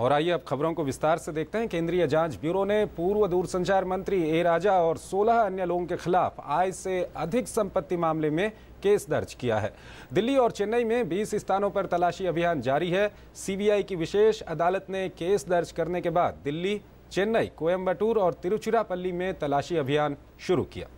और आइए अब खबरों को विस्तार से देखते हैं केंद्रीय जांच ब्यूरो ने पूर्व दूरसंचार मंत्री ए राजा और 16 अन्य लोगों के खिलाफ आय से अधिक संपत्ति मामले में केस दर्ज किया है दिल्ली और चेन्नई में 20 स्थानों पर तलाशी अभियान जारी है सीबीआई की विशेष अदालत ने केस दर्ज करने के बाद दिल्ली चेन्नई कोयम्बटूर और तिरुचिरापल्ली में तलाशी अभियान शुरू किया